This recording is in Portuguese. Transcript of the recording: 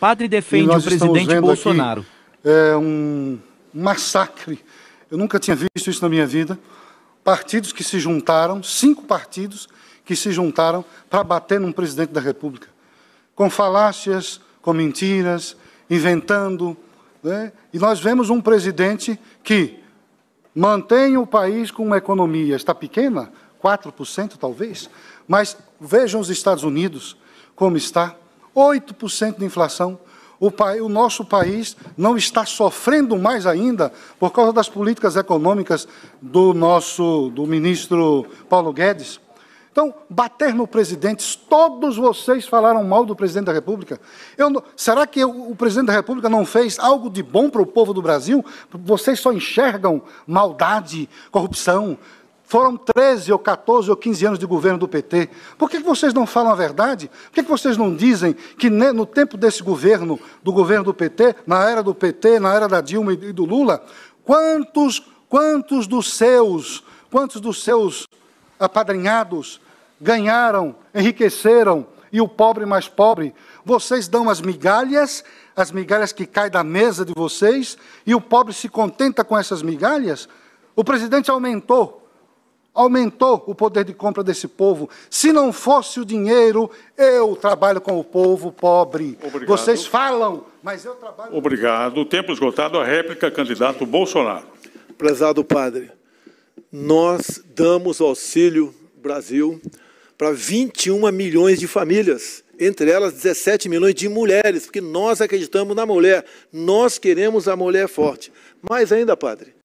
Padre defende o presidente Bolsonaro. Aqui, é um massacre. Eu nunca tinha visto isso na minha vida. Partidos que se juntaram, cinco partidos que se juntaram para bater num presidente da República. Com falácias, com mentiras, inventando. Né? E nós vemos um presidente que mantém o país com uma economia, está pequena, 4% talvez, mas vejam os Estados Unidos como está 8% de inflação. O, país, o, nosso país não está sofrendo mais ainda por causa das políticas econômicas do nosso do ministro Paulo Guedes. Então, bater no presidente, todos vocês falaram mal do presidente da República. eu será que eu, o presidente da República não fez algo de bom para o povo do Brasil? Vocês só enxergam maldade, corrupção, foram 13 ou 14 ou 15 anos de governo do PT. Por que vocês não falam a verdade? Por que vocês não dizem que no tempo desse governo, do governo do PT, na era do PT, na era da Dilma e do Lula, quantos, quantos dos seus, quantos dos seus apadrinhados ganharam, enriqueceram e o pobre mais pobre? Vocês dão as migalhas, as migalhas que caem da mesa de vocês, e o pobre se contenta com essas migalhas? O presidente aumentou aumentou o poder de compra desse povo. Se não fosse o dinheiro, eu trabalho com o povo pobre. Obrigado. Vocês falam, mas eu trabalho. Obrigado. O Tempo esgotado. A réplica, candidato Bolsonaro. Prezado padre, nós damos auxílio Brasil para 21 milhões de famílias entre elas 17 milhões de mulheres, porque nós acreditamos na mulher, nós queremos a mulher forte. Mais ainda, padre,